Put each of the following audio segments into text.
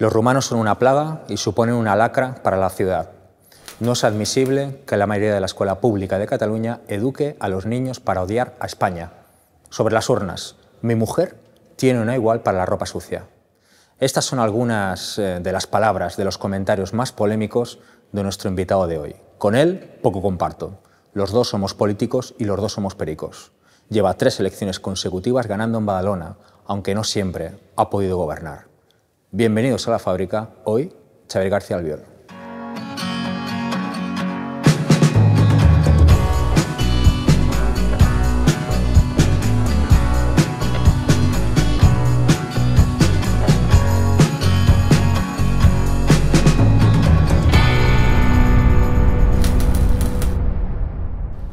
Los rumanos son una plaga y suponen una lacra para la ciudad. No es admisible que la mayoría de la escuela pública de Cataluña eduque a los niños para odiar a España. Sobre las urnas, mi mujer tiene una igual para la ropa sucia. Estas son algunas eh, de las palabras de los comentarios más polémicos de nuestro invitado de hoy. Con él poco comparto. Los dos somos políticos y los dos somos pericos. Lleva tres elecciones consecutivas ganando en Badalona, aunque no siempre ha podido gobernar. Bienvenidos a la fábrica. Hoy, Xavier García Albiol.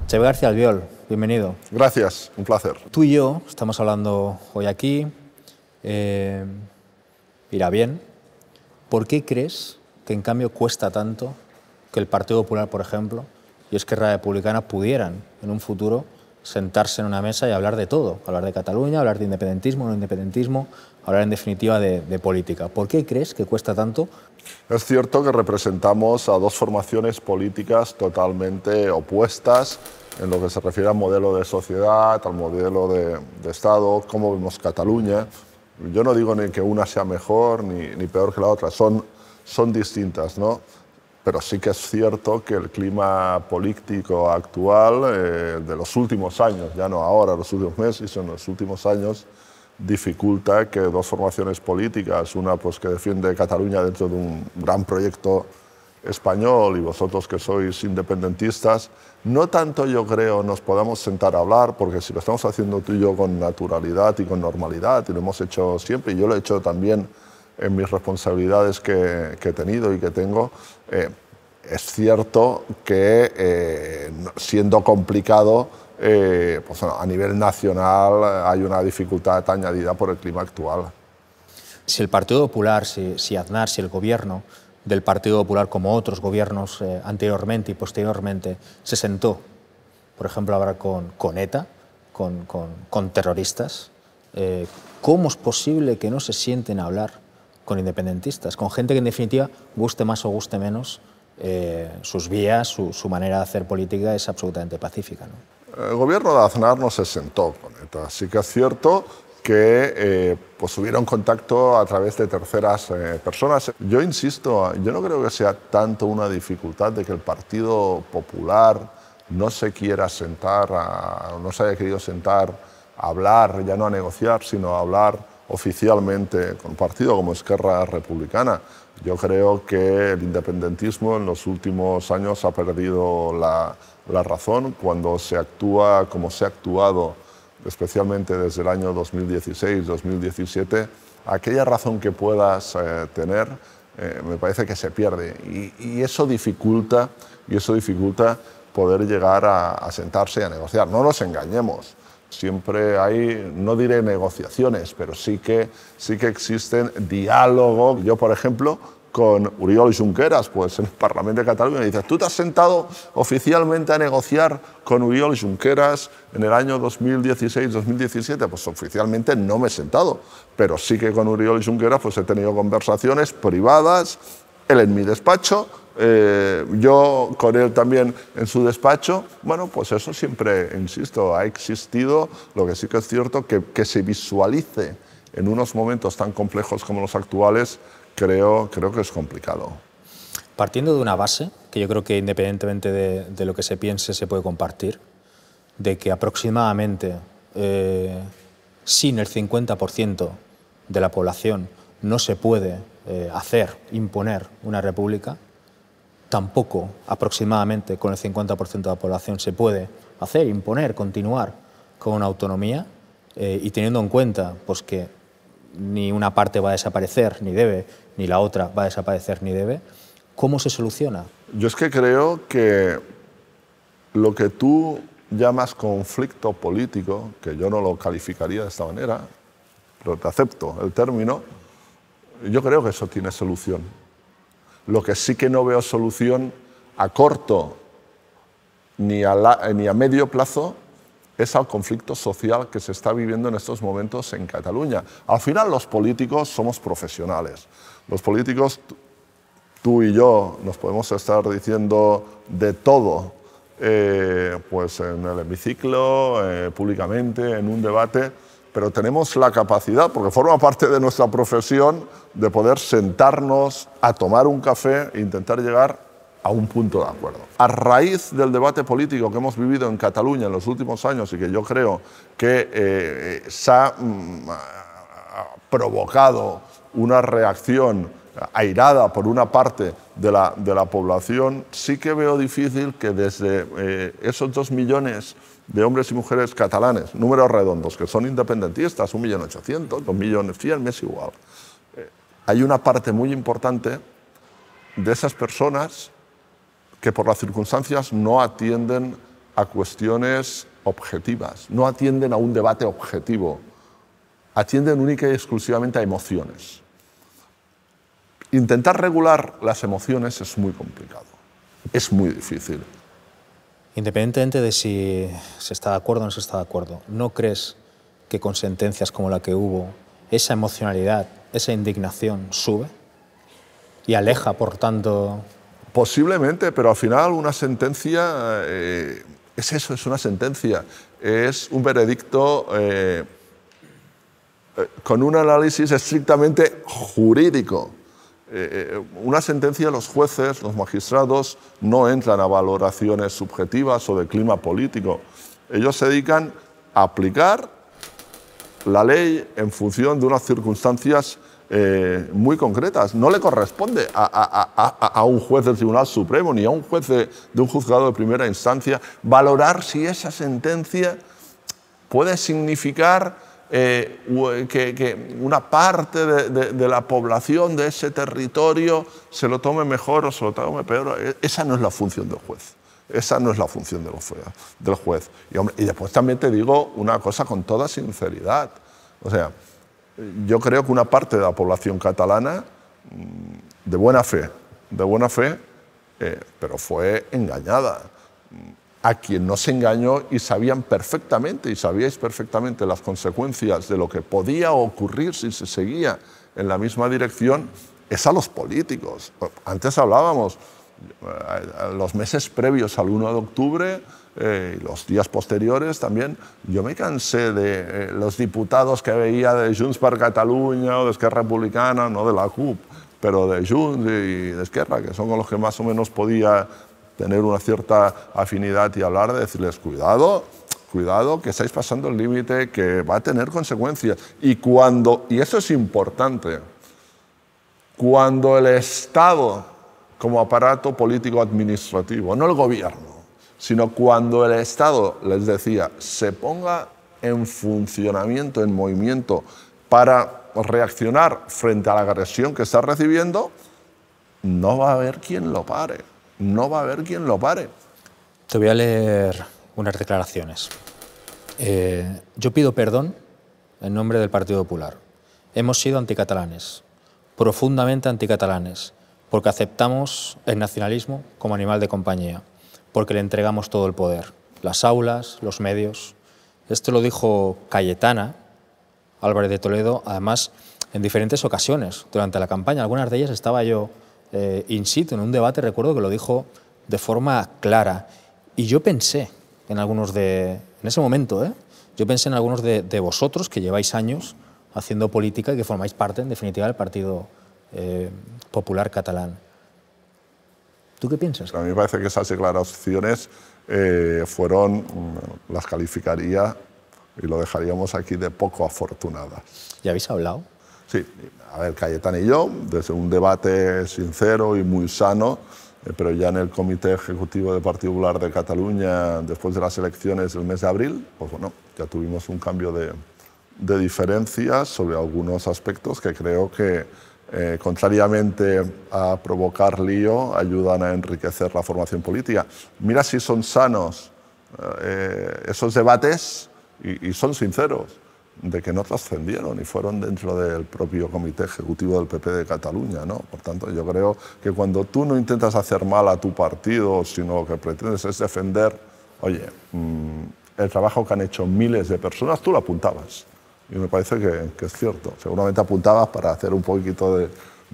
Xavier García Albiol, bienvenido. Gracias, un placer. Tú y yo estamos hablando hoy aquí. Eh, irá bien. ¿Por qué crees que en cambio cuesta tanto que el Partido Popular, por ejemplo, y Esquerra Republicana pudieran en un futuro sentarse en una mesa y hablar de todo, hablar de Cataluña, hablar de independentismo, no independentismo, hablar en definitiva de, política. ¿Por qué crees que cuesta tanto? Es cierto que representamos a dos formaciones políticas totalmente opuestas en lo que se refiere al modelo de sociedad, al modelo de, de Estado, cómo vemos Cataluña, yo no digo ni que una sea mejor ni, peor que la otra, son, son distintas, ¿no? Pero sí que es cierto que el clima político actual, eh, de los últimos años, ya no ahora, los últimos meses, sino los últimos años, dificulta que dos formaciones políticas, una pues, que defiende Cataluña dentro de un gran proyecto español y vosotros que sois independentistas, no tanto yo creo nos podamos sentar a hablar, porque si lo estamos haciendo tú y yo con naturalidad y con normalidad, y lo hemos hecho siempre, y yo lo he hecho también en mis responsabilidades que, he tenido y que tengo, eh, es cierto que eh, siendo complicado, eh, pues a nivel nacional hay una dificultad añadida por el clima actual. Si el Partido Popular, si, si Aznar, si el Gobierno del Partido Popular como otros gobiernos eh, anteriormente y posteriormente, se sentó, por ejemplo, a hablar con, con ETA, con, terroristas. Eh, ¿Cómo es posible que no se sienten a hablar con independentistas, con gente que en definitiva guste más o guste menos? Eh, sus vías, su, manera de hacer política es absolutamente pacífica. El gobierno de Aznar no se sentó con ETA. Sí que es cierto que eh, pues contacto a través de terceras eh, personas. Yo insisto, yo no creo que sea tanto una dificultad de que el Partido Popular no se quiera sentar, no se haya querido sentar a hablar, ya no a negociar, sino a hablar oficialmente con un partido como Esquerra Republicana. Yo creo que el independentismo en los últimos años ha perdido la razón cuando se actúa como se ha actuado especialmente desde el año 2016-2017, aquella razón que puedas eh, tener eh, me parece que se pierde y, eso dificulta y eso dificulta poder llegar a, sentarse y a negociar. No nos engañemos. Siempre hay, no diré negociaciones, pero sí que, sí que existen diálogo. Yo, por ejemplo, con Uriol Junqueras, pues en el Parlamento de Cataluña, y dices, tú te has sentado oficialmente a negociar con Uriol Junqueras en el año 2016-2017, pues oficialmente no me he sentado, pero sí que con Uriol Junqueras pues he tenido conversaciones privadas, él en mi despacho, eh, yo con él también en su despacho, bueno, pues eso siempre, insisto, ha existido, lo que sí que es cierto, que, que se visualice en unos momentos tan complejos como los actuales, creo, creo que es complicado. Partiendo de una base, que yo creo que independientemente de, lo que se piense se puede compartir, de que aproximadamente eh, sin el 50% de la población no se puede eh, hacer, imponer una república, tampoco aproximadamente con el 50% de la población se puede hacer, imponer, continuar con una autonomía eh, y teniendo en cuenta pues, que ni una parte va a desaparecer, ni debe, ni la otra va a desaparecer ni debe, ¿cómo se soluciona? Yo es que creo que lo que tú llamas conflicto político, que yo no lo calificaría de esta manera, pero te acepto el término, yo creo que eso tiene solución. Lo que sí que no veo solución a corto ni a, ni a medio plazo es al conflicto social que se está viviendo en estos momentos en Cataluña. Al final los políticos somos profesionales. Los políticos, tú y yo, nos podemos estar diciendo de todo, eh, pues en el hemiciclo, eh, públicamente, en un debate, pero tenemos la capacidad, porque forma parte de nuestra profesión, de poder sentarnos a tomar un café e intentar llegar a un punto de acuerdo. A raíz del debate político que hemos vivido en Cataluña en los últimos años y que yo creo que eh, eh, se mm, ha provocado una reacción airada por una parte de la, población, sí que veo difícil que desde eh, esos dos millones de hombres y mujeres catalanes, números redondos, que son independentistas, ...un millón ...dos millones millones es igual, hay una parte muy importante de esas personas que por las circunstancias no atienden a cuestiones objetivas, no atienden a un debate objetivo, atienden única y exclusivamente a emociones. Intentar regular las emociones es muy complicado, es muy difícil. Independientemente de si se está de acuerdo o no se está de acuerdo, ¿no crees que con sentencias como la que hubo, esa emocionalidad, esa indignación sube y aleja, por tanto, Posiblemente, pero al final una sentencia eh, es eso, es una sentencia, es un veredicto eh, eh, con un análisis estrictamente jurídico. una sentencia, los jueces, los magistrados no entran a valoraciones subjetivas o de clima político. Ellos se dedican a aplicar la ley en función de unas circunstancias eh, muy concretas. No le corresponde a, a, a, a, un juez del Tribunal Supremo ni a un juez de, un juzgado de primera instancia valorar si esa sentencia puede significar eh, que, que, una parte de, de, la población de ese territorio se lo tome mejor o se lo tome peor. E, esa no es la función del juez. Esa no es la función del juez. Del juez. Y, hombre, y después también te digo una cosa con toda sinceridad. O sea, yo creo que una parte de la población catalana, mm, de buena fe, de buena fe, eh, pero fue engañada. A quien no se engañó y sabían perfectamente, y sabíais perfectamente las consecuencias de lo que podía ocurrir si se seguía en la misma dirección, es a los políticos. Antes hablábamos, eh, los meses previos al 1 de octubre, eh, los días posteriores también, yo me cansé de eh, los diputados que veía de Junts per Catalunya o de Esquerra Republicana, no de la CUP, pero de Junts y de Esquerra, que son con los que más o menos podía tener una cierta afinidad y hablar, de decirles, cuidado, cuidado, que estáis pasando el límite, que va a tener consecuencias. Y cuando, y eso es importante, cuando el Estado como aparato político administrativo, no el gobierno, sino cuando el Estado, les decía, se ponga en funcionamiento, en movimiento, para reaccionar frente a la agresión que está recibiendo, no va a haber quien lo pare. No va a haber quien lo pare. Te voy a leer unas declaraciones. Eh, yo pido perdón en nombre del Partido Popular. Hemos sido anticatalanes, profundamente anticatalanes, porque aceptamos el nacionalismo como animal de compañía porque le entregamos todo el poder, las aulas, los medios. Esto lo dijo Cayetana Álvarez de Toledo, además en diferentes ocasiones durante la campaña. Algunas de ellas estaba yo eh, in situ en un debate, recuerdo que lo dijo de forma clara. Y yo pensé en algunos de, en ese momento, ¿eh? yo pensé en algunos de, vosotros que lleváis años haciendo política y que formáis parte, en definitiva, del Partido eh, Popular Catalán. ¿Tú qué piensas? A mí me parece que esas declaraciones eh, fueron, mm, las calificaría y lo dejaríamos aquí de poco afortunadas. ¿Ya habéis hablado? Sí, a ver, Cayetán y yo, desde un debate sincero y muy sano, eh, pero ya en el Comité Ejecutivo de Partido Popular de Cataluña, después de las elecciones del mes de abril, pues bueno, ya tuvimos un cambio de, de diferencias sobre algunos aspectos que creo que, eh, contrariamente a provocar lío, ayudan a enriquecer la formación política. Mira si son sanos eh, eh, esos debates y, son sinceros de que no trascendieron y fueron dentro del propio comité ejecutivo del PP de Cataluña. ¿no? Por tanto, yo creo que cuando tú no intentas hacer mal a tu partido, sino lo que pretendes es defender, oye, mm, el trabajo que han hecho miles de personas, tú lo apuntabas. Y me parece que, que es cierto. Seguramente apuntabas para hacer un poquito de,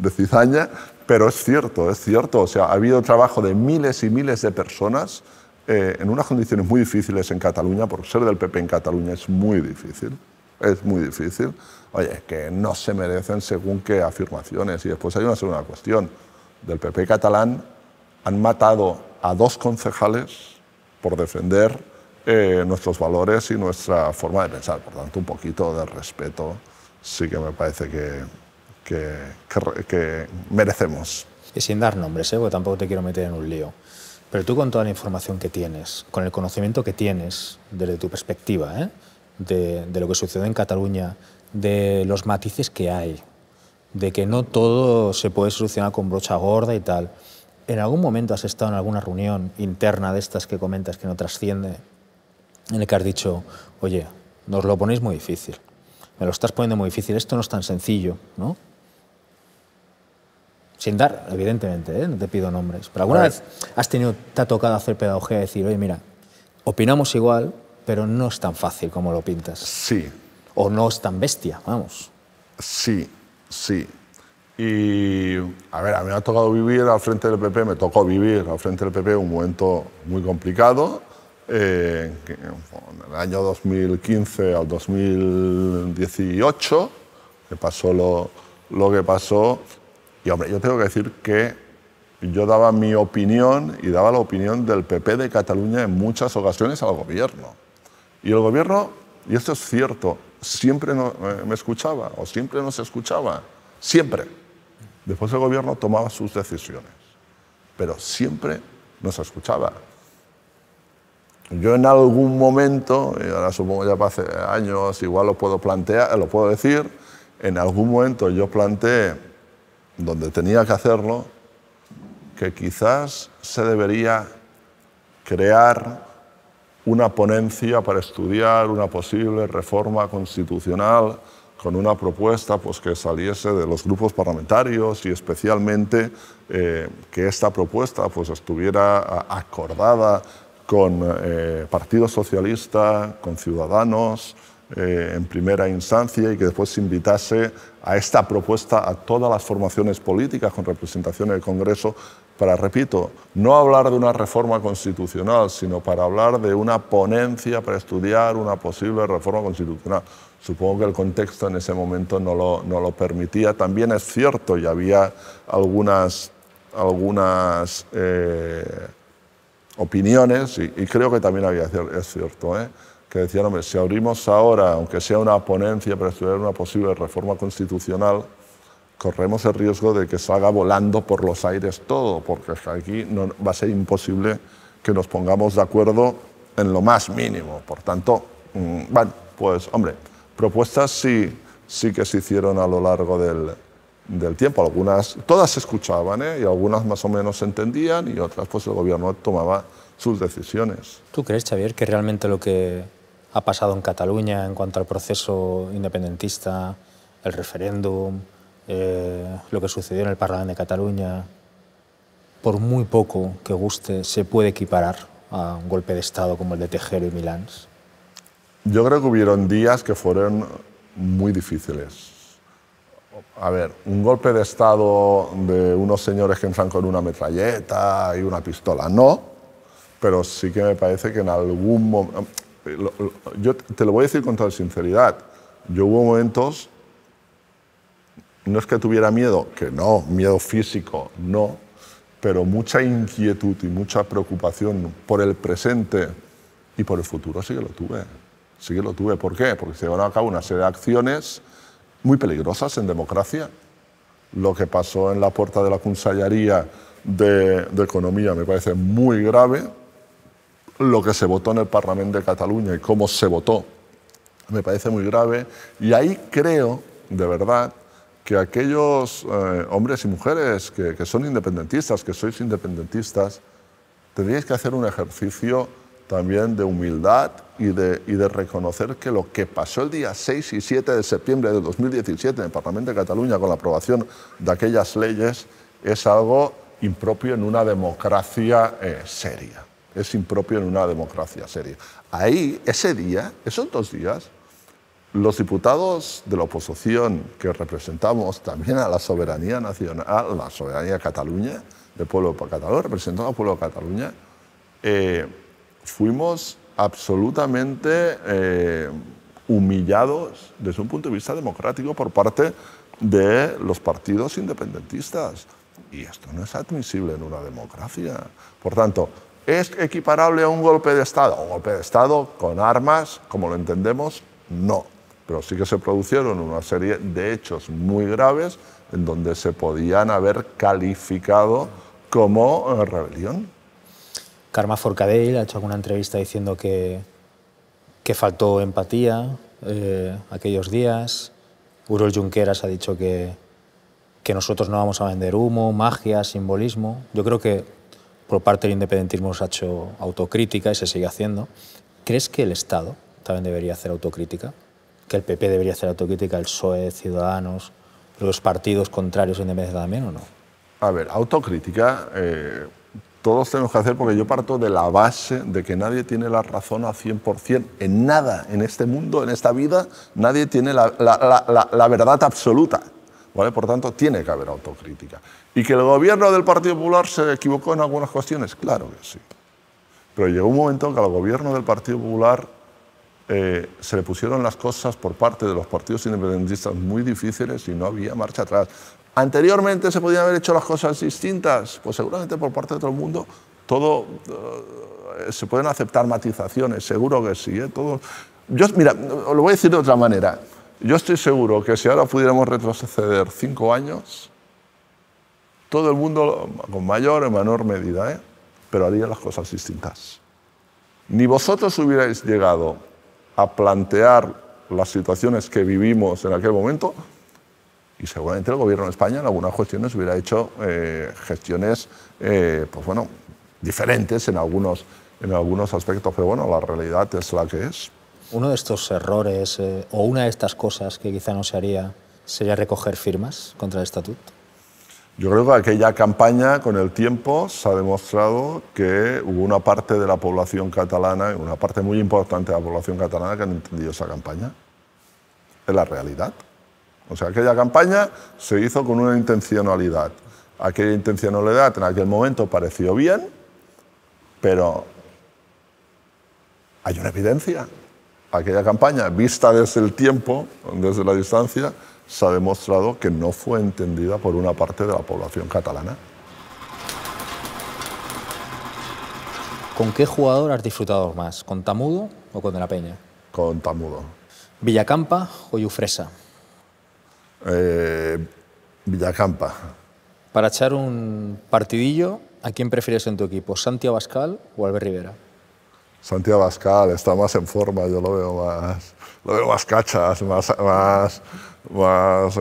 cizaña, pero es cierto, es cierto. O sea, ha habido trabajo de miles y miles de personas eh, en unas condiciones muy difíciles en Cataluña, porque ser del PP en Cataluña es muy difícil, es muy difícil. Oye, que no se merecen según qué afirmaciones. Y después hay una segunda cuestión. Del PP catalán han matado a dos concejales por defender eh, nuestros valores y nuestra forma de pensar. Por tanto, un poquito de respeto sí que me parece que, que, merecemos. Y sin dar nombres, ¿eh? porque tampoco te quiero meter en un lío. Pero tú con toda la información que tienes, con el conocimiento que tienes desde tu perspectiva, ¿eh? de, de lo que sucede en Cataluña, de los matices que hay, de que no todo se puede solucionar con brocha gorda y tal. ¿En algún momento has estado en alguna reunión interna de estas que comentas que no trasciende en el que has dicho, oye, nos lo ponéis muy difícil, me lo estás poniendo muy difícil, esto no es tan sencillo, ¿no? Sin dar, evidentemente, ¿eh? no te pido nombres, pero alguna vez has tenido, te ha tocado hacer pedagogía y decir, oye, mira, opinamos igual, pero no es tan fácil como lo pintas. Sí. O no es tan bestia, vamos. Sí, sí. Y a ver, a mí me ha tocado vivir al frente del PP, me tocó vivir al frente del PP un momento muy complicado en el año 2015 al 2018, que pasó lo, que pasó. Y hombre, yo tengo que decir que yo daba mi opinión y daba la opinión del PP de Cataluña en muchas ocasiones al gobierno. Y el gobierno, y esto es cierto, siempre eh, me escuchaba o siempre nos escuchaba, siempre. Después el gobierno tomaba sus decisiones, pero siempre nos escuchaba. Yo en algún momento, y ahora supongo ya hace años, igual lo puedo plantear, lo puedo decir, en algún momento yo planteé, donde tenía que hacerlo, que quizás se debería crear una ponencia para estudiar una posible reforma constitucional con una propuesta pues, que saliese de los grupos parlamentarios y especialmente eh, que esta propuesta pues, estuviera acordada con eh, Partido Socialista, con Ciudadanos, eh, en primera instancia y que después se invitase a esta propuesta a todas las formaciones políticas con representación en el Congreso para, repito, no hablar de una reforma constitucional, sino para hablar de una ponencia para estudiar una posible reforma constitucional. Supongo que el contexto en ese momento no lo, no lo permitía. También es cierto, y había algunas, algunas eh, opiniones, y, creo que también había, es cierto, ¿eh? que decían, hombre, si abrimos ahora, aunque sea una ponencia para estudiar una posible reforma constitucional, corremos el riesgo de que salga volando por los aires todo, porque aquí no, va a ser imposible que nos pongamos de acuerdo en lo más mínimo. Por tanto, mm, bueno, pues hombre, propuestas sí, sí que se hicieron a lo largo del, del tiempo. Algunas, todas se escuchaban ¿eh? y algunas más o menos se entendían y otras pues el gobierno tomaba sus decisiones. ¿Tú crees, Xavier, que realmente lo que ha pasado en Cataluña en cuanto al proceso independentista, el referéndum, eh, lo que sucedió en el Parlamento de Cataluña, por muy poco que guste, se puede equiparar a un golpe de Estado como el de Tejero y Milán? Yo creo que hubieron días que fueron muy difíciles a ver, un golpe de Estado de unos señores que entran con una metralleta y una pistola, no, pero sí que me parece que en algún momento... Yo te lo voy a decir con toda sinceridad, yo hubo momentos, no es que tuviera miedo, que no, miedo físico, no, pero mucha inquietud y mucha preocupación por el presente y por el futuro sí que lo tuve. Sí que lo tuve. ¿Por qué? Porque se van a cabo una serie de acciones muy peligrosas en democracia. Lo que pasó en la puerta de la Consellería de, Economía me parece muy grave. Lo que se votó en el Parlamento de Cataluña y cómo se votó me parece muy grave. Y ahí creo, de verdad, que aquellos eh, hombres y mujeres que, que son independentistas, que sois independentistas, tendríais que hacer un ejercicio también de humildad y de, y de, reconocer que lo que pasó el día 6 y 7 de septiembre de 2017 en el Parlamento de Cataluña con la aprobación de aquellas leyes es algo impropio en una democracia eh, seria. Es impropio en una democracia seria. Ahí, ese día, esos dos días, los diputados de la oposición que representamos también a la soberanía nacional, a la soberanía de Cataluña, del pueblo de catalán, representando al pueblo de Cataluña, eh, fuimos absolutamente eh, humillados desde un punto de vista democrático por parte de los partidos independentistas. Y esto no es admisible en una democracia. Por tanto, ¿es equiparable a un golpe de Estado? ¿Un golpe de Estado con armas, como lo entendemos? No. Pero sí que se produjeron una serie de hechos muy graves en donde se podían haber calificado como eh, rebelión. Karma Forcadell ha hecho alguna entrevista diciendo que, que faltó empatía eh, aquellos días. Urol Junqueras ha dicho que, que nosotros no vamos a vender humo, magia, simbolismo. Yo creo que por parte del independentismo se ha hecho autocrítica y se sigue haciendo. ¿Crees que el Estado también debería hacer autocrítica? ¿Que el PP debería hacer autocrítica, el PSOE, Ciudadanos, los partidos contrarios en independencia también o no? A ver, autocrítica... Eh, todos tenemos que hacer, porque yo parto de la base de que nadie tiene la razón a 100%, en nada, en este mundo, en esta vida, nadie tiene la, verdad absoluta. ¿Vale? Por tanto, tiene que haber autocrítica. ¿Y que el gobierno del Partido Popular se equivocó en algunas cuestiones? Claro que sí. Pero llegó un momento en que al gobierno del Partido Popular eh, se le pusieron las cosas por parte de los partidos independentistas muy difíciles y no había marcha atrás. ¿Anteriormente se podían haber hecho las cosas distintas? Pues seguramente por parte de todo el mundo todo, eh, se pueden aceptar matizaciones, seguro que sí. ¿eh? Todo, yo, mira, lo voy a decir de otra manera. Yo estoy seguro que si ahora pudiéramos retroceder cinco años, todo el mundo, con mayor o menor medida, ¿eh? pero haría las cosas distintas. Ni vosotros hubierais llegado a plantear las situaciones que vivimos en aquel momento y seguramente el gobierno de España en algunas cuestiones hubiera hecho eh, gestiones eh, pues bueno, diferentes en algunos, en algunos aspectos, pero bueno, la realidad es la que es. Uno de estos errores eh, o una de estas cosas que quizá no se haría sería recoger firmas contra el estatuto. Yo creo que aquella campaña con el tiempo se ha demostrado que hubo una parte de la población catalana, una parte muy importante de la población catalana que han entendido esa campaña. Es la realidad. O sea, aquella campaña se hizo con una intencionalidad. Aquella intencionalidad en aquel momento pareció bien, pero hay una evidencia. Aquella campaña, vista desde el tiempo, desde la distancia, se ha demostrado que no fue entendida por una parte de la población catalana. ¿Con qué jugador has disfrutado más? ¿Con Tamudo o con De la Peña? Con Tamudo. ¿Villacampa o Yufresa? Eh, Villacampa. Para echar un partidillo, ¿a quién prefieres en tu equipo? ¿Santiago Bascal o Albert Rivera? Santiago Abascal está más en forma, yo lo veo más, lo veo más cachas, más, más,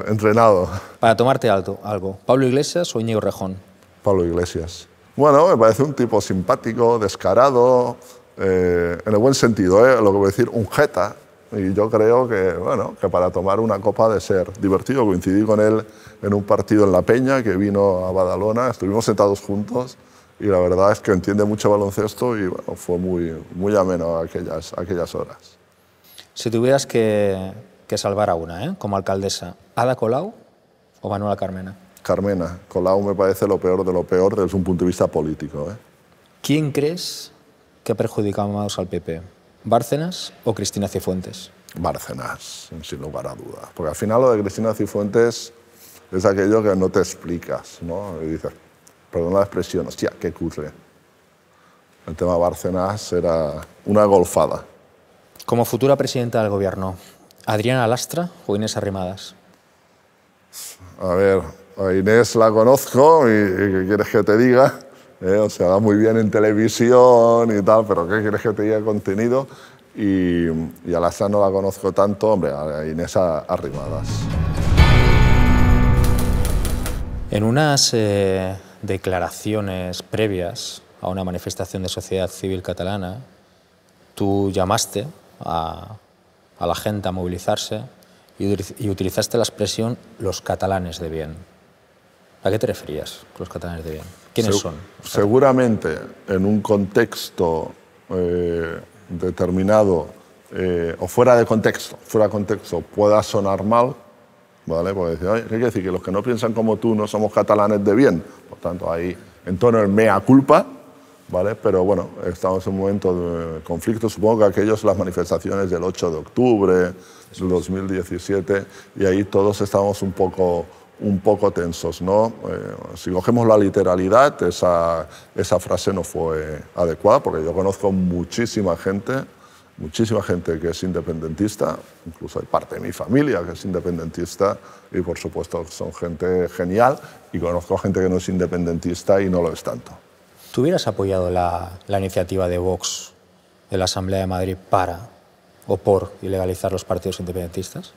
entrenado. Para tomarte alto, algo, ¿Pablo Iglesias o Íñigo Rejón? Pablo Iglesias. Bueno, me parece un tipo simpático, descarado, eh, en el buen sentido, eh, lo que voy a decir, un jeta, y yo creo que, bueno, que para tomar una copa de ser divertido. Coincidí con él en un partido en La Peña, que vino a Badalona, estuvimos sentados juntos y la verdad es que entiende mucho baloncesto y fue muy, muy ameno aquellas, aquellas horas. Si tuvieras que, que salvar a una, ¿eh? como alcaldesa, ¿Ada Colau o Manuela Carmena? Carmena. Colau me parece lo peor de lo peor desde un punto de vista político. ¿eh? ¿Quién crees que ha perjudicado más al PP? Bárcenas o Cristina Cifuentes? Bárcenas, sin lugar a dudas. Porque al final lo de Cristina Cifuentes es aquello que no te explicas, ¿no? Y dices, perdón la expresión, hostia, qué ocurre? El tema Bárcenas era una golfada. Como futura presidenta del gobierno, ¿Adriana Lastra o Inés Arrimadas? A ver, a Inés la conozco y, ¿qué quieres que te diga? ¿eh? o sea, va muy bien en televisión y tal, pero ¿qué quieres que te diga contenido? Y, a la no la conozco tanto, hombre, a Inés Arrimadas. En unas eh, declaraciones previas a una manifestación de sociedad civil catalana, tú llamaste a, la gente a movilizarse y utilizaste la expresión los catalanes de bien. ¿A qué te referías, los catalanes de bien? ¿Quiénes son? Seguramente en un contexto eh, determinado eh, o fuera de contexto, fuera de contexto, pueda sonar mal, ¿vale? Porque decir, ¿qué decir? Que los que no piensan como tú no somos catalanes de bien. Por tanto, ahí en tono el mea culpa, ¿vale? Pero bueno, estamos en un momento de conflicto. Supongo que aquellos las manifestaciones del 8 de octubre del 2017 y ahí todos estamos un poco un poco tensos. ¿no? Eh, si cogemos la literalidad, esa, frase no fue adecuada, porque yo conozco muchísima gente, muchísima gente que es independentista, incluso hay parte de mi familia que es independentista, y por supuesto son gente genial, y conozco gente que no es independentista y no lo es tanto. ¿Tú hubieras apoyado la, la iniciativa de Vox de la Asamblea de Madrid para o por ilegalizar los partidos independentistas?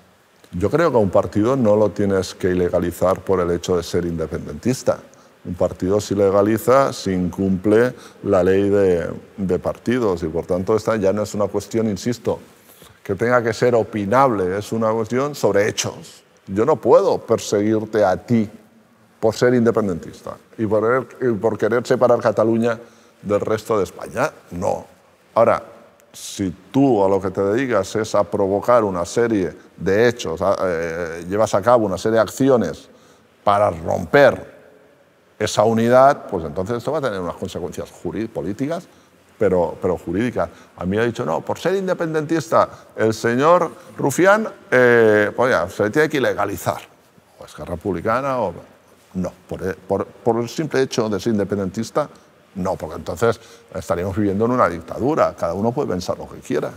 Yo creo que un partido no lo tienes que ilegalizar por el hecho de ser independentista. Un partido se legaliza si incumple la ley de, partidos y por tanto esta ya no es una cuestión, insisto, que tenga que ser opinable, es una cuestión sobre hechos. Yo no puedo perseguirte a ti por ser independentista y por, por querer separar Cataluña del resto de España, no. Ahora, si tú a lo que te dedicas es a provocar una serie de hechos, eh, llevas a cabo una serie de acciones para romper esa unidad, pues entonces esto va a tener unas consecuencias políticas, pero, jurídicas. A mí ha dicho, no, por ser independentista, el señor Rufián eh, se pues le se tiene que ilegalizar. O es republicana, o... No, por, por el simple hecho de ser independentista, no, porque entonces estaríamos viviendo en una dictadura. Cada uno puede pensar lo que quiera.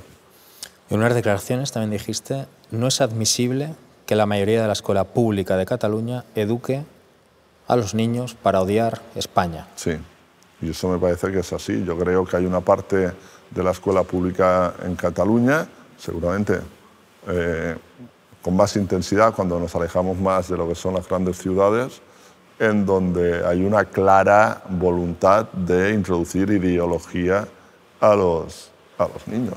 En unas declaraciones también dijiste, no es admisible que la mayoría de la escuela pública de Cataluña eduque a los niños para odiar España. Sí, y eso me parece que es así. Yo creo que hay una parte de la escuela pública en Cataluña, seguramente eh, con más intensidad cuando nos alejamos más de lo que son las grandes ciudades, en donde hay una clara voluntad de introducir ideología a los, a los niños.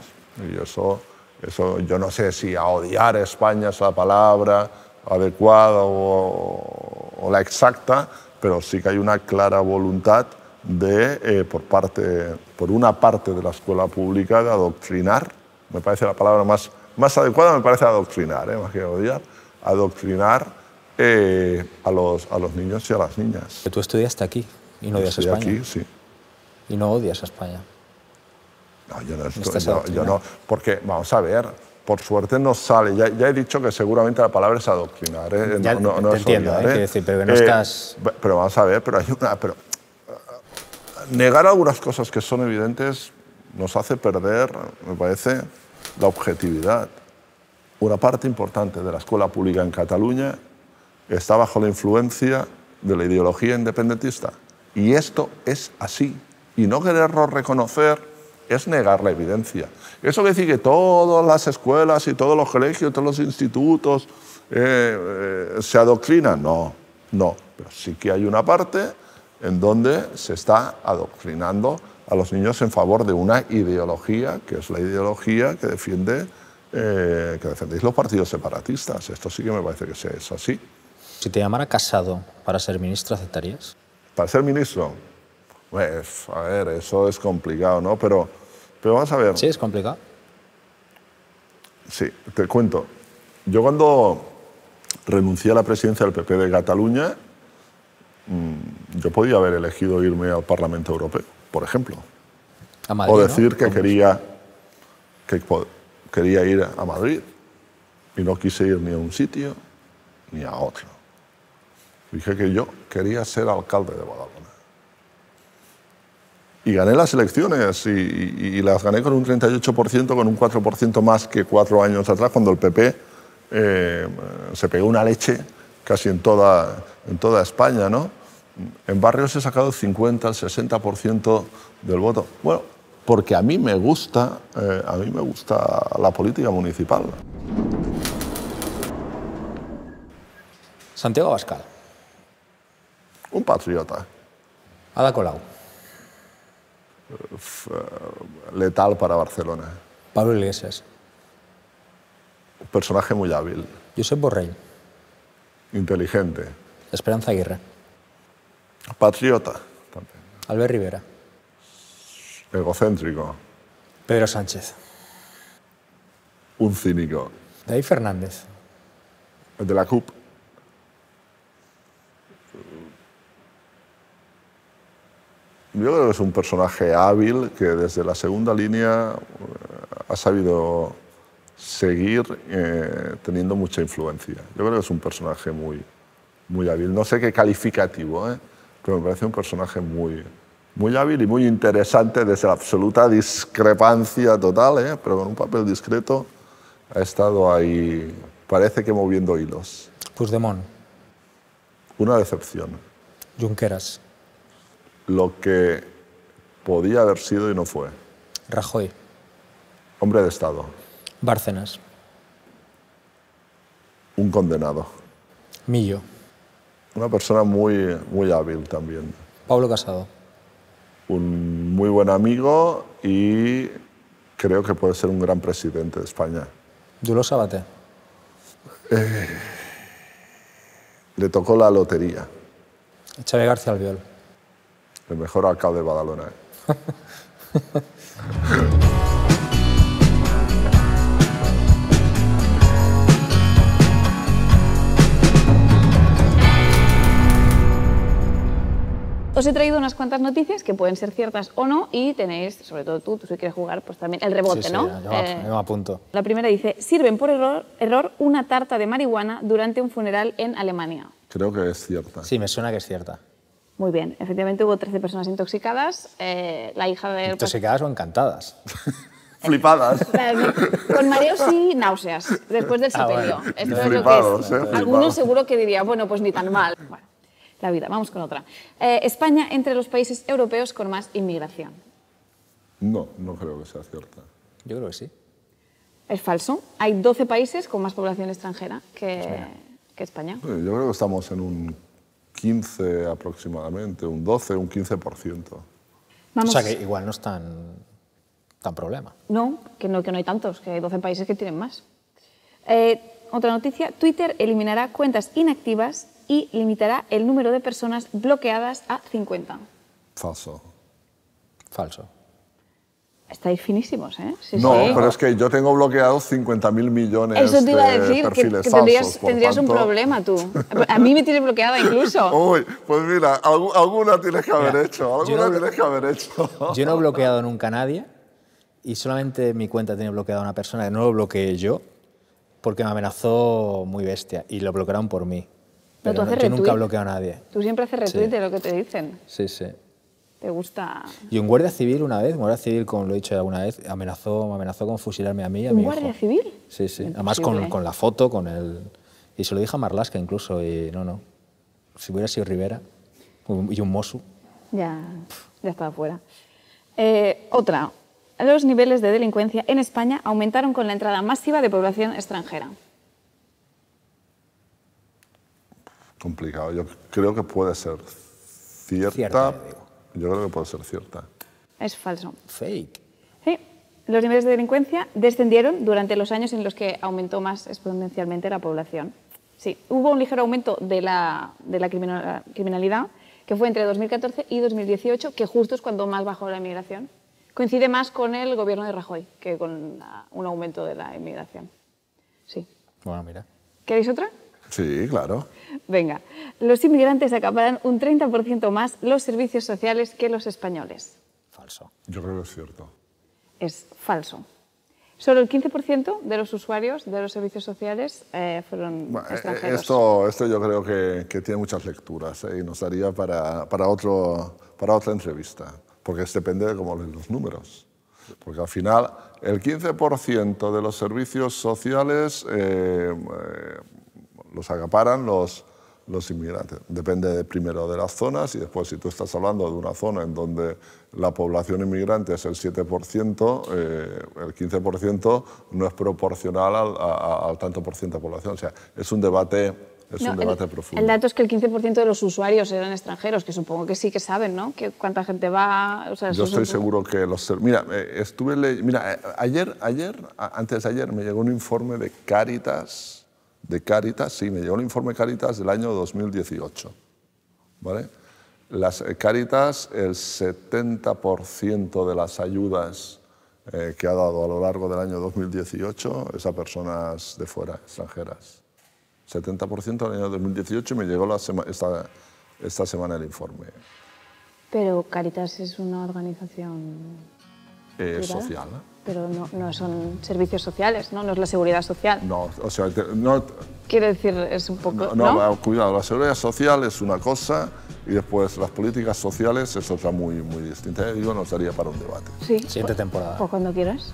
Y eso, eso, yo no sé si a odiar a España es la palabra adecuada o, la exacta, pero sí que hay una clara voluntad de, eh, por, parte, por una parte de la escuela pública de adoctrinar, me parece la palabra más, más adecuada, me parece adoctrinar, eh, más que odiar, adoctrinar a, los, a los niños y a las niñas. Tú estudiaste aquí y no odias a España. aquí, sí. Y no odias a España. No, yo no, estoy, yo no, porque vamos a ver, por suerte no sale. Ya, he dicho que seguramente la palabra es adoctrinar. ¿eh? Ya, no, te entiendo, hay ¿eh? ¿eh? que decir, pero que no estás... Pero vamos a ver, pero hay una... Pero, negar algunas cosas que son evidentes nos hace perder, me parece, la objetividad. Una parte importante de la escuela pública en Cataluña está bajo la influencia de la ideología independentista. Y esto es así. Y no quererlo reconocer es negar la evidencia. Eso quiere decir que todas las escuelas y todos los colegios, todos los institutos eh, eh, se adoctrinan. No, no. Pero sí que hay una parte en donde se está adoctrinando a los niños en favor de una ideología, que es la ideología que defiende eh, que defendéis los partidos separatistas. Esto sí que me parece que sea, es así. Si te llamara casado para ser ministro, ¿aceptarías? Para ser ministro, pues, a ver, eso es complicado, ¿no? Pero, pero vamos a ver. Sí, es complicado. Sí, te cuento. Yo cuando renuncié a la presidencia del PP de Cataluña, mm, yo podía haber elegido irme al Parlamento Europeo, por ejemplo. o decir que quería, que quería ir a Madrid y no quise ir ni a un sitio ni a otro. Dije que yo quería ser alcalde de Badalona. Y gané las elecciones y, las gané con un 38%, con un 4% más que cuatro años atrás, cuando el PP eh, se pegó una leche casi en toda, en toda España. ¿no? En barrios he sacado 50, 60% del voto. Bueno, porque a mí me gusta, eh, a mí me gusta la política municipal. Santiago Abascal un patriota. Ada Colau. Eh, letal para Barcelona. Pablo Iglesias. Un personaje muy hábil. Josep Borrell. Inteligente. Esperanza Aguirre. Patriota. Albert Rivera. Egocéntrico. Pedro Sánchez. Un cínico. David Fernández. de la CUP. yo creo que es un personaje hábil que desde la segunda línea eh, ha sabido seguir eh, teniendo mucha influencia. Yo creo que es un personaje muy, muy hábil. No sé qué calificativo, ¿eh? pero me parece un personaje muy, muy hábil y muy interesante desde la absoluta discrepancia total, ¿eh? pero con un papel discreto ha estado ahí, parece que moviendo hilos. Puigdemont. Una decepción. Junqueras lo que podía haber sido y no fue? Rajoy. Hombre de Estado. Bárcenas. Un condenado. Millo. Una persona muy, muy hábil también. Pablo Casado. Un muy buen amigo y creo que puede ser un gran presidente de España. Dulo Sabate. Eh, le tocó la lotería. Chávez García Albiol el mejor alcalde de Badalona. Eh. Os he traído unas cuantas noticias que pueden ser ciertas o no y tenéis, sobre todo tú, tú si quieres jugar, pues también el rebote, ¿no? Eh, la primera dice, sirven por error, error una tarta de marihuana durante un funeral en Alemania. Creo que es cierta. Sí, me suena que es cierta. Muy bien, efectivamente hubo 13 personas intoxicadas. Eh, la hija de... ¿Intoxicadas o encantadas? Flipadas. Con mareos y náuseas, después del ah, sepelio. es que es. Eh, Algunos seguro que diría, bueno, pues ni tan mal. Bueno, la vida, vamos con otra. Eh, España entre los países europeos con más inmigración. No, no creo que sea cierta. Yo creo que sí. Es falso. Hay 12 países con más población extranjera que, pues que España. Yo creo que estamos en un 15 aproximadamente, un 12, un 15%. O sea que igual no es tan, tan problema. No que, no, que no hay tantos, que hay 12 países que tienen más. Eh, otra noticia, Twitter eliminará cuentas inactivas y limitará el número de personas bloqueadas a 50. Falso. Falso. Estáis finísimos, ¿eh? no, pero es que yo tengo bloqueados 50.000 millones Eso te iba a decir, que, tendrías, tendrías un problema tú. A mí me tienes bloqueada incluso. Uy, pues mira, alguna tienes que haber hecho, alguna tienes que haber hecho. Yo no he bloqueado nunca a nadie y solamente mi cuenta tiene bloqueada a una persona que no lo bloqueé yo porque me amenazó muy bestia y lo bloquearon por mí. Pero, tú haces nunca he bloqueado a nadie. Tú siempre haces retweet de lo que te dicen. Sí, sí te gusta. Y un guardia civil una vez, un guardia civil, como lo he dicho alguna vez, amenazó, amenazó con fusilarme a mí. A ¿Un guardia civil? Sí, sí. Además con, la foto, con el. Y se lo dije a Marlaska incluso, y no, no. Si hubiera sido Rivera y un Mosu. Ya, ya estaba fuera. Eh, otra. Los niveles de delincuencia en España aumentaron con la entrada masiva de población extranjera. Complicado. Yo creo que puede ser cierta yo creo que puede ser cierta. Es falso. Fake. Sí. Los niveles de delincuencia descendieron durante los años en los que aumentó más exponencialmente la población. Sí, hubo un ligero aumento de la, criminalidad, que fue entre 2014 y 2018, que justo es cuando más bajó la inmigración. Coincide más con el gobierno de Rajoy que con un aumento de la inmigración. Sí. Bueno, mira. ¿Queréis otra? Sí, claro. Venga, los inmigrantes acaparan un 30% más los servicios sociales que los españoles. Falso. Yo creo que es cierto. Es falso. Solo el 15% de los usuarios de los servicios sociales eh, fueron eh, extranjeros. Esto, esto yo creo que, tiene muchas lecturas eh, y nos daría para, otro, para otra entrevista, porque depende de cómo leen los números. Porque al final el 15% de los servicios sociales los acaparan los, los inmigrantes. Depende primero de las zonas y después si tú estás hablando de una zona en donde la población inmigrante es el 7%, eh, el 15% no es proporcional al, tanto por ciento de población. O sea, es un debate, es un debate profundo. El dato es que el 15% de los usuarios eran extranjeros, que supongo que sí que saben, ¿no? Que cuánta gente va... Yo estoy seguro que los... Mira, eh, estuve... Mira, eh, ayer, ayer, antes de ayer me llegó un informe de Cáritas de Caritas, sí, me llegó el informe Caritas del año 2018. ¿vale? Las eh, Caritas, el 70% de las ayudas eh, que ha dado a lo largo del año 2018 es a personas de fuera, extranjeras. 70% del año 2018 me llegó la esta, semana el informe. Pero Caritas es una organización... Eh, social pero no, no, son servicios sociales, ¿no? No es la seguridad social. No, o sea, no... Quiero decir, es un poco... No, cuidado, la seguridad social es una cosa y después las políticas sociales es otra muy, muy distinta. Eh, digo nos daría para un debate. Sí. Siguiente pues, temporada. O pues cuando quieras.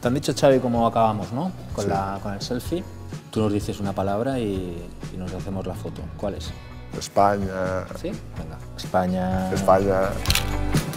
Te han dicho, Xavi, cómo acabamos, ¿no? Con, la, con el selfie. Tú nos dices una palabra y, y nos hacemos la foto. ¿Cuál es? España. ¿Sí? Venga. España. España.